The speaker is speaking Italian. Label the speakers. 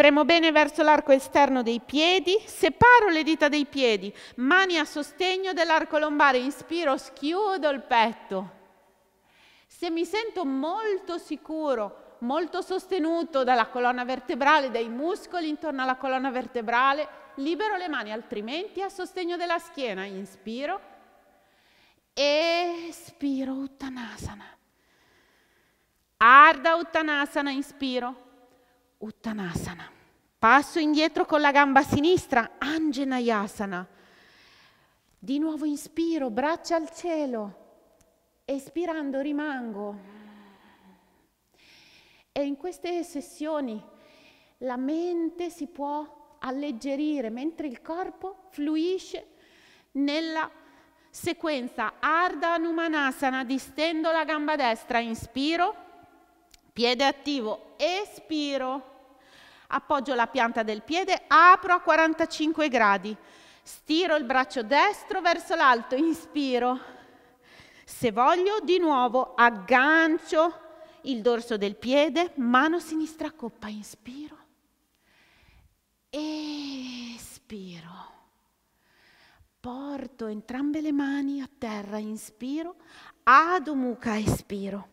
Speaker 1: Premo bene verso l'arco esterno dei piedi, separo le dita dei piedi, mani a sostegno dell'arco lombare, inspiro, schiudo il petto. Se mi sento molto sicuro, molto sostenuto dalla colonna vertebrale, dai muscoli intorno alla colonna vertebrale, libero le mani, altrimenti a sostegno della schiena, inspiro, espiro Uttanasana. Arda Uttanasana, inspiro, Uttanasana. Passo indietro con la gamba sinistra, Anjanayasana. Di nuovo inspiro, braccia al cielo. Espirando rimango. E in queste sessioni la mente si può alleggerire mentre il corpo fluisce nella sequenza Ardha Numanasana, distendo la gamba destra, inspiro, piede attivo, espiro. Appoggio la pianta del piede, apro a 45 gradi. Stiro il braccio destro verso l'alto, inspiro. Se voglio, di nuovo aggancio il dorso del piede, mano sinistra a coppa, inspiro. Espiro. Porto entrambe le mani a terra, inspiro. Adho mukha, espiro.